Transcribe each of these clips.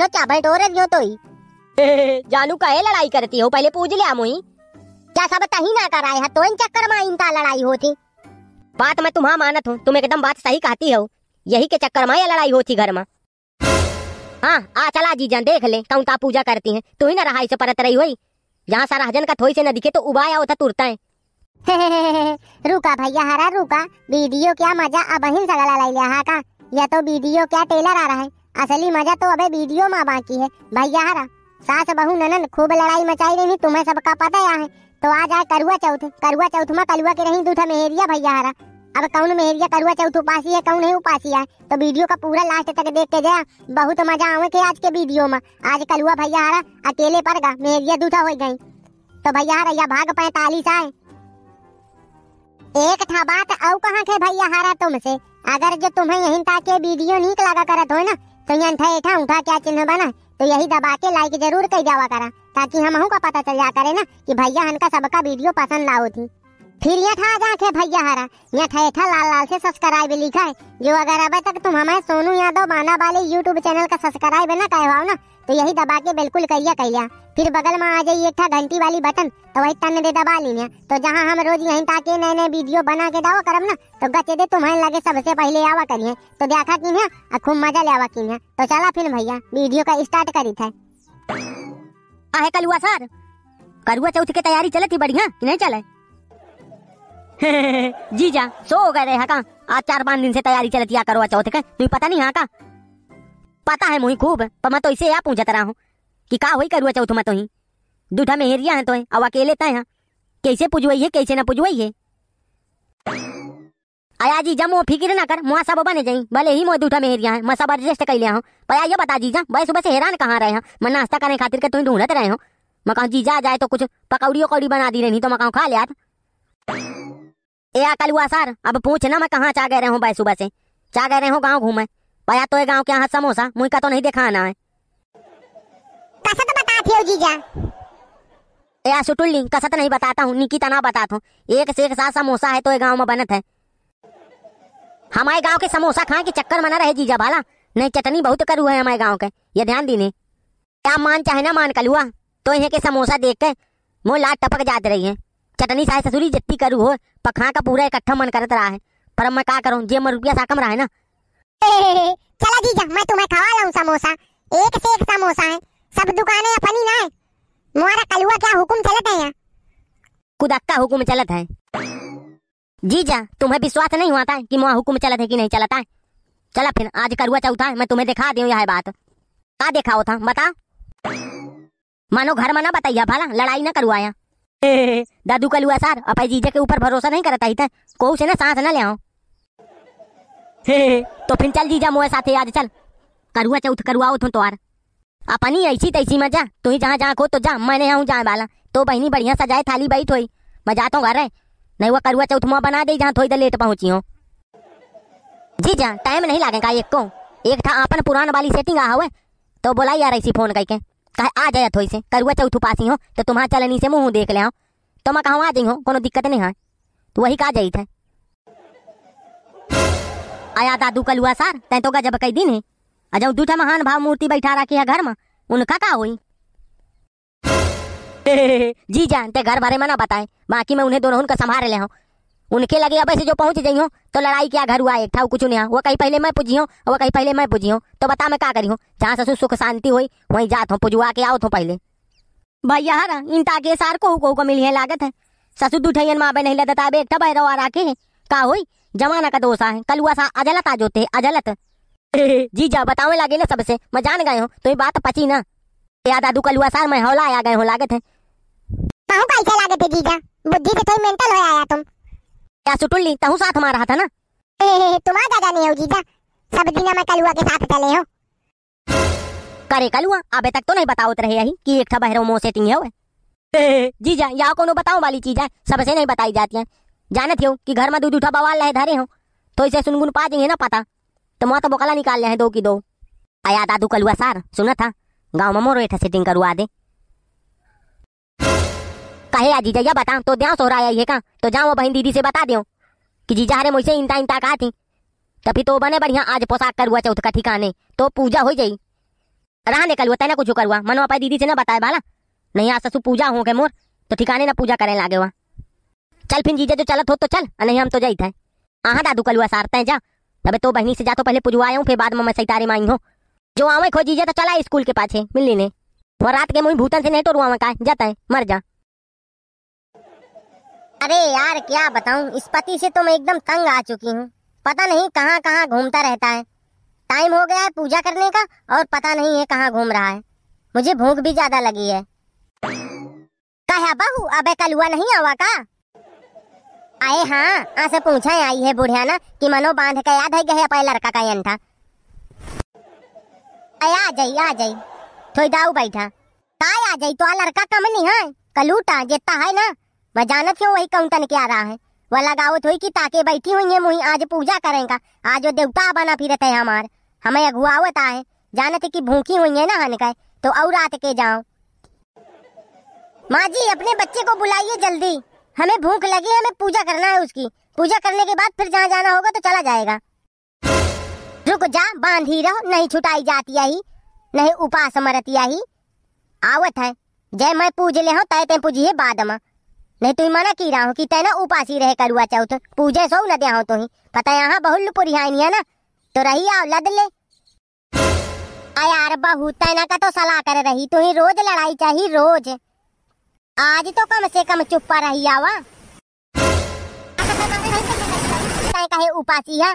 न चाबल टोर दियो तो ही जानू काहे लड़ाई करती हो पहले पूछ लिया मुई क्या सब तही ना कर आए तो इन चक्कर में इनका लड़ाई होती बात मैं तुम्हारा मानत हूँ तुम एकदम बात सही कहती हो यही के चक्कर में यह लड़ाई होती घर में हाँ आ चला जीजन देख ले कौन ता पूजा करती है तू ही ना रहाई से परत रही हुई यहाँ सारा हजन का थोई से न दिखे तो उबाया होता तुरता है रुका भैया हरा रुका वीडियो क्या मजा अब हिंसा लाई लिया हाँ का यह तो वीडियो क्या टेलर आ रहा है असली मजा तो अबे वीडियो में बाकी है भैया हरा सास बहू ननन खूब लड़ाई मचाई रही तुम्हें सबका पता यहाँ है तो आज आए करुआ चौथ करुआ चौथ में कलुआ के रही दूठा मेहरिया भैया हरा अब कौन मेहरिया करुआ चौथ उपासी है कौन है उपासी है तो वीडियो का पूरा लास्ट तक देख के जाया बहुत मजा आवे के आज के वीडियो में आज कलुआ भैया हरा अकेले पर गा मेहरिया दूधा हो गई तो भैया हरा यह भाग पैतालीस आए एक था बात और कहाँ के भैया हरा तुमसे अगर जो तुम्हें यही तक वीडियो नीक लगा करत हो ना तैयान था ठा उठा क्या चिन्ह बना तो यही दबा के लाइक जरूर कह जावा करा ताकि हम का पता चल जा करे ना कि भैया हनका सबका वीडियो पसंद ना होती फिर यह ठा जाके भैया हरा यह था लाल लाल से सब्सक्राइब लिखा है जो अगर अब तक तुम हमारे सोनू यादव माना वाले यूट्यूब चैनल का सब्सक्राइब ना कहवाओ ना तो यही दबा के बिल्कुल करिया करिया फिर बगल में आ जाइए था घंटी वाली बटन तो वही तन दे दबा लीनिया तो जहाँ हम रोज यहीं ताकि नए नए वीडियो बना के दावा करब ना तो गचे दे तुम्हारे लगे सबसे पहले आवा करिए तो देखा किन्या खूब मजा ले आवा किन्या तो चला फिर भैया वीडियो का स्टार्ट करी थे आहे कलुआ सर करुआ चौथ की तैयारी चले थी बढ़िया हाँ, कि नहीं चले जी जा सो हो गए रे हाँ का आज चार पाँच दिन से तैयारी चलती है करुआ चौथ का तुम्हें पता नहीं हाँ का पता है मुही खूब पर मैं तो इसे यहाँ पूछत रहा हूँ कि का वही करुआ चौथ में तो ही दूठा में हेरिया है तो अब अकेले तय तो यहाँ कैसे पुजवाई है कैसे ना पुजवाई है आया जी जब वो फिक्र ना कर मुआ सब बने जाई भले ही मोह दूठा में हेरिया है मैं सब एडजस्ट कर लिया हूँ पर ये बता जीजा भाई सुबह से हैरान कहाँ रहे हैं मैं नाश्ता करने खातिर के तुम ढूंढत रहे हो मैं जी जा जाए तो कुछ पकौड़ी वकौड़ी बना दी रही तो मैं खा लिया ए हुआ सर अब पूछ ना मैं कहाँ चाह गए रहे हूँ भाई सुबह से चाह गए रहे हो गाँव घूमे पाया तो गांव के यहाँ समोसा मुई का तो नहीं देखा आना है कसत तो बता थे जीजा या सुटुल्ली तो नहीं बताता हूँ निकिता ना बताता हूँ एक से एक सा समोसा है तो ये गांव में बनत है हमारे गांव के समोसा खाए के चक्कर मना रहे जीजा भाला नहीं चटनी बहुत करू है हमारे गांव के ये ध्यान दीने क्या मान चाहे ना मान कलुआ तो यहाँ के समोसा देख के मो लाट टपक जाते रही है चटनी साहे ससुरी जत्ती करू हो पखा का पूरा इकट्ठा मन करत रहा है पर मैं का करूँ जे मैं रुपया साकम रहा है ना चला जीजा मैं तुम्हें खवा लाऊं समोसा एक से एक समोसा है सब दुकानें अपनी ना है तुम्हारा कलुआ क्या हुकुम चलत है यहाँ कुदक्का हुकुम चलत है जीजा तुम्हें विश्वास नहीं हुआ था कि मुआ हुकुम चलत है कि नहीं चलता है चला फिर आज करुआ चौथा मैं तुम्हें दिखा दूँ यह बात का दिखाओ था बता मानो घर में ना बताइया भला लड़ाई ना करवाया दादू कलुआ सर अपने जीजा के ऊपर भरोसा नहीं करता ही था को से ना सांस ना ले आओ तो फिर चल जा मोए साथे आज चल करुआ चौथ करुआ उठो अपन अपनी ऐसी तैसी में जा तू ही जहाँ जहाँ खो तो जा मैं नहीं आऊँ जाए वाला तो बहनी बढ़िया सजाए थाली बैठ हुई मैं जाता तो हूँ घर नहीं वो करुआ चौथ मुआ बना दे जहाँ थोड़ी देर लेट पहुँची हो जी जा टाइम नहीं लगेगा एक को एक था अपन पुरान वाली सेटिंग आ तो बोला यार ऐसी फोन करके कहे आ जाए थोड़ी से करुआ चौथ पासी हो तो तुम्हारा चलनी से मुँह देख ले तो मैं कहूँ आ जाइ हो कोनो दिक्कत नहीं है तो वही कहा जाइ थे आया दादू कल हुआ सार तैं तो गजब कई दिन है अजब दूठा महान भाव मूर्ति बैठा रखी है घर में उनका का हुई जी जान ते घर बारे में ना बताए बाकी मैं उन्हें दोनों उनका संभाल ले हूँ उनके लगे अब ऐसे जो पहुंच गई हूँ तो लड़ाई क्या घर हुआ एक था कुछ नहीं वो कहीं पहले मैं पूजी हूँ वो कहीं पहले मैं पूजी हूँ तो बता मैं क्या करी हूँ जहाँ ससुर सुख शांति हुई वहीं जात हूँ पुजुआ के आओ हूँ तो पहले भैया हरा इन ताके सार को को, मिली है लागत है ससुर दुठैयन माँ बहन हिला दताबे एक ठा बहरा आ का हुई जमाना का दोसा है कलुआ सा अजलत आज होते अजलत जी जा बताओ लागे ना सबसे मैं जान गए हूँ तो ये बात पची ना या दादू कलुआ सा मैं हौला आया गए हूँ लागत है जीजा बुद्धि से थोड़ी मेंटल आया तुम या तहु साथ था ना नहीं हो जीजा सब दिन मैं कलुआ के साथ चले हो करे कलुआ अबे तक तो नहीं बताओ रहे यही कि एक ठा बहरों मोह जीजा या कोनो बताओ वाली चीज है सबसे नहीं बताई जाती है जाने थे कि घर में दूध उठा बवाल रहे धरे हो तो इसे सुनगुन पा देंगे ना पता तो माँ तो बोकला निकाल रहे हैं दो की दो आया दादू कलुआ सार सुना था गाँव में मोर सेटिंग करवा दे कहे आ जीजा बता तो द्या सोहरा आई है का तो जाओ बहन दीदी से बता दो कि जीजा हरे मुझसे इंता इंता कहा थी तभी तो बने बढ़िया आज पोशाक करुआ चौथ का ठिकाने तो पूजा हो जाई निकल हुआ तेना कुछ करुआ मनो पाई दीदी से ना बताए बाला नहीं आज ससु पूजा हो गए मोर तो ठिकाने ना पूजा करें लागे हुआ चल फिर जीजा जो चलत हो तो चल नहीं हम तो जाते है आहा दादू कलुआ सारते हैं जा अबे तो बहनी से जा तो पहले पुजवाया फिर बाद में मैं सैतारे आई हूँ जो आवे खो जीजा तो चला स्कूल के पाछे मिल लेने वो रात के मुई भूतन से नहीं तो का जाता है मर जा अरे यार क्या बताऊं इस पति से तो मैं एकदम तंग आ चुकी हूँ पता नहीं कहाँ कहाँ घूमता रहता है टाइम हो गया है पूजा करने का और पता नहीं है कहाँ घूम रहा है मुझे भूख भी ज्यादा लगी है कहा बहू अब कलुआ नहीं आवा का आए हाँ आसे पूछा आई है बुढ़िया ना कि मनो बांध के याद है गए पहले लड़का का यन था आ जाई आ जाई थोड़ी दाऊ बैठा का आ जाई तो आ लड़का कम नहीं है कलूटा जितना है ना मैं जानत क्यों वही कौन के आ रहा है वह लगावत हुई कि ताके बैठी हुई है मुही आज पूजा करेगा आज वो देवता बना फिरते है हमार हमें अगुआवत आए जानत की भूखी हुई है ना हनका तो और रात के जाओ माँ जी अपने बच्चे को बुलाइए जल्दी हमें भूख लगी है हमें पूजा करना है उसकी पूजा करने के बाद फिर जहाँ जाना होगा तो चला जाएगा रुक जा बांध ही रहो नहीं छुटाई जाती ही नहीं उपास मरतिया ही आवत है जय मैं पूज ले हूँ तय ते पूजिए बाद में नहीं तुम मना की रहा हूँ कि तय ना उपास ही रहे करुआ चौथ पूजे सो न दे तो ही पता यहाँ बहुल पुरिहानी है ना तो रही आओ लद ले यार बहू तैना का तो सलाह कर रही तू ही रोज लड़ाई चाहिए रोज आज तो कम से कम चुप्पा रही आवा कहे उपासी है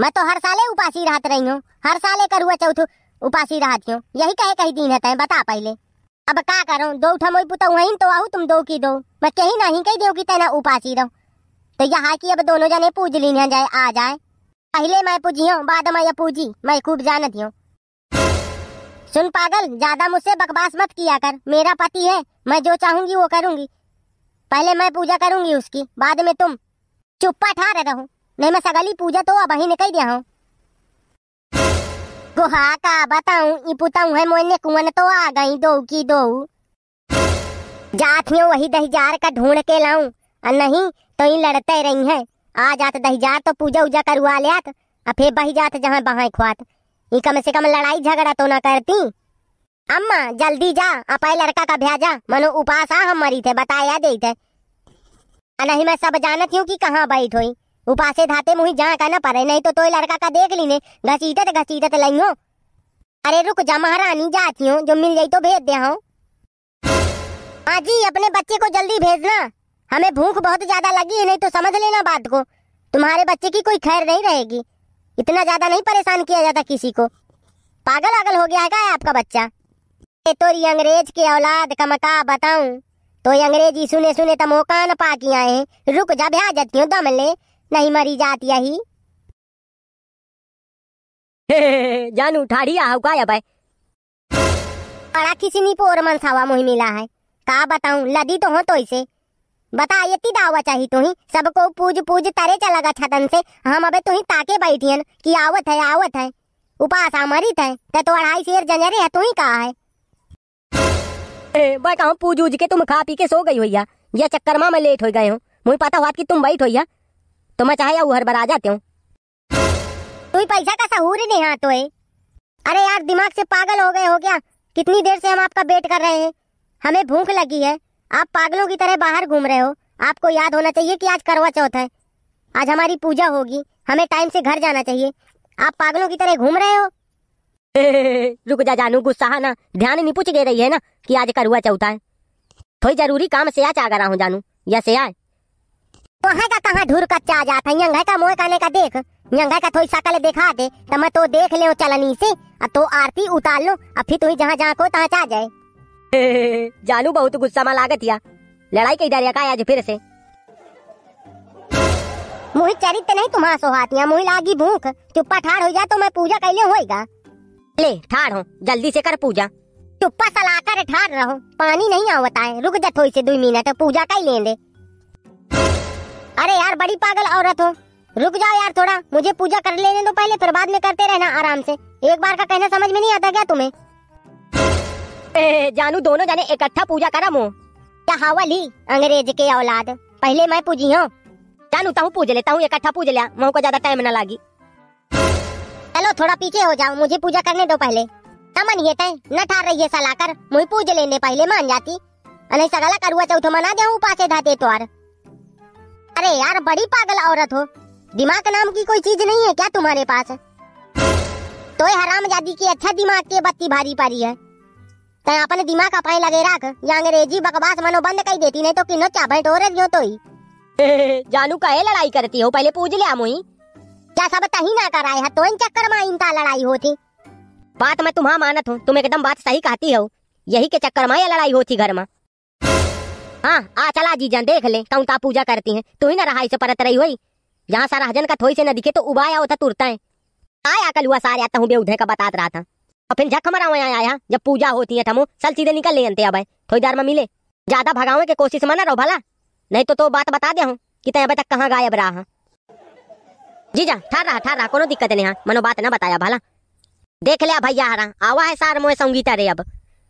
मैं तो हर साले उपासी रहत रही हूँ हर साले करुआ चौथ उपासी रहती हूँ यही कहे कही दिन है बता पहले अब का करो दो ठमोई पुता वहीं तो आहू तुम दो की दो मैं कहीं नहीं कही दो की तेना उपासी रहो तो यहाँ की अब दोनों जने पूज ली जाए आ जाए पहले मैं पूजी हूँ बाद में यह पूजी मैं खूब जानती हूँ सुन पागल ज्यादा मुझसे बकवास मत किया कर मेरा पति है मैं जो चाहूंगी वो करूंगी पहले मैं पूजा करूंगी उसकी बाद में तुम चुप्पा ठा रहे रहो नहीं मैं सगली पूजा तो अब ही निकल दिया हूँ गुहा का बताऊ है मोने कुंवन तो आ गई दो की दो जातियों वही दहीजार का ढूंढ के लाऊ और नहीं तो इन लड़ते रही है आ जात दहीजार तो पूजा उजा करवा लिया और फिर बही जात जहाँ बहा खुआत ये कम से कम लड़ाई झगड़ा तो ना करती अम्मा जल्दी जा अपाय लड़का का भेजा मनो उपास आ हम मरी थे बताया दे थे नहीं मैं सब जानत हूँ कि कहाँ बैठ हुई उपासे धाते मुही जा का ना पड़े नहीं तो तो लड़का का देख ली ने घसीटत घसीटत लई हो अरे रुक जा महारानी जाती हूँ जो मिल जाये तो भेज दे हाँ।, हाँ जी अपने बच्चे को जल्दी भेजना हमें भूख बहुत ज्यादा लगी है नहीं तो समझ लेना बात को तुम्हारे बच्चे की कोई खैर नहीं रहेगी इतना ज्यादा नहीं परेशान किया जाता किसी को पागल आगल हो गया है क्या आपका बच्चा तो अंग्रेज के औलाद का मका बताऊं तो अंग्रेजी सुने सुने तो मौका न पाकी आए हैं रुक जा ब्याह जाती हूँ दम ले नहीं मरी जाती यही जानू ठाड़ी रही बड़ा किसी नहीं पोर मनसावा मुही मिला है का बताऊं लदी तो हो तो इसे बता ये ती दावा चाहिए तू ही सबको पूज पूज तारे चला छतन से हम अबे तू ही ताके बैठियन कि आवत है आवत है उपास अमरित है ते तो अढ़ाई शेर जंजरे है तू ही कहा है भाई कहां पूज उज के तुम खा पी के सो गई होइया ये चक्कर में मैं लेट हो गए हूं मुझे पता हुआ कि तुम बैठ हो तो मैं चाहे उहर बर आ जाते हूँ तू पैसा का सहूर ही नहीं हाँ तो अरे यार दिमाग से पागल हो गए हो क्या कितनी देर से हम आपका वेट कर रहे हैं हमें भूख लगी है आप पागलों की तरह बाहर घूम रहे हो आपको याद होना चाहिए कि आज करवा चौथ है आज हमारी पूजा होगी हमें टाइम से घर जाना चाहिए आप पागलों की तरह घूम रहे हो ए, रुक जा जानू गुस्सा है ना ध्यान नहीं पूछ गई रही है ना कि आज करुआ चौथा है थोड़ी जरूरी काम से आज आगा रहा हूँ जानू या से आए वहाँ का कहाँ ढूर का चा जाता है यंगा का मोह काने का देख यंगा का थोड़ी सकल दिखा दे तो मैं तो देख ले चलनी से अब तो आरती उतार लो अब फिर तुम्हें जहाँ जहाँ को तहाँ जा जाए जानू बहुत गुस्सा में लागत या लड़ाई कई डरिया का आज फिर से मुही चरित नहीं तुम हाथिया मुही लागी भूख चुप्पा ठाड़ हो जा तो मैं पूजा कैले होगा ले ठाड़ हो जल्दी से कर पूजा चुप्पा सलाकर ठाड़ रहो पानी नहीं आवता है रुक जा थोड़ी से दो मिनट पूजा कर ही दे अरे यार बड़ी पागल औरत हो रुक जाओ यार थोड़ा मुझे पूजा कर लेने दो पहले फिर बाद में करते रहना आराम से एक बार का कहना समझ में नहीं आता क्या तुम्हें ए, जानू दोनों जाने इकट्ठा पूजा करा हो क्या हवा ली अंग्रेज के औलाद पहले मैं पूजी हूँ जानू तू पूज लेता हूँ इकट्ठा पूज लिया मुँह को ज्यादा टाइम ना लगी चलो थोड़ा पीछे हो जाओ मुझे पूजा करने दो पहले तमन ये तय न ठार रही है सलाकर मुझे पूज लेने पहले मान जाती अरे सगला करुआ चौथ मना दे पास धाते त्वार अरे यार बड़ी पागल औरत हो दिमाग नाम की कोई चीज नहीं है क्या तुम्हारे पास तो हराम जादी की अच्छा दिमाग के बत्ती भारी पारी है तय तो अपन दिमाग अपाई लगे राख या अंग्रेजी बकवास मनो बंद कर देती नहीं तो किनो चाबे टोरे दियो तो ही जानू कहे लड़ाई करती हो पहले पूछ लिया मुई क्या सब तही ना कराए है तो इन चक्कर में इनका लड़ाई होती बात मैं तुम्हारा मानत हूँ तुम एकदम बात सही कहती हो यही के चक्कर में लड़ाई होती घर में हाँ आ चला जी जान देख ले कौन ता पूजा करती है तू ही ना रहा इसे परत रही हुई यहाँ सारा हजन का थोड़ी से न दिखे तो उबाया होता तुरता है आया कल हुआ सारे आता हूँ बेउधे का बता रहा था और फिर झक हमारा यहाँ आया जब पूजा होती है तमो सल सीधे निकल ले अंत अब थोड़ी देर में मिले ज्यादा भगावे के कोशिश में ना रहो भला नहीं तो तो बात बता दिया हूँ कि तय तक कहाँ गायब रहा जी जा ठहर रहा ठहर रहा कोनो दिक्कत नहीं है मनो बात ना बताया भला देख लिया भैया हरा आवा है सार मोह संगीता रे अब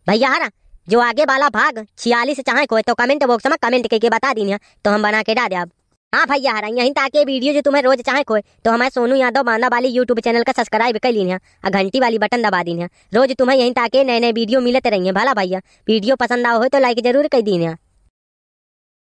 भैया हरा जो आगे वाला भाग छियालीस चाहे को तो कमेंट बॉक्स में कमेंट करके बता दी तो हम बना के दे अब हाँ भैया हरा यहीं के वीडियो जो तुम्हें रोज चाहे खोए तो हमारे सोनू यादव बांदा वाली यूट्यूब चैनल का सब्सक्राइब कर लीन और घंटी वाली बटन दबा दीन रोज तुम्हें यहीं के नए नए वीडियो मिलते रहिए भला भैया वीडियो पसंद आओ हो तो लाइक जरूर कर दीन है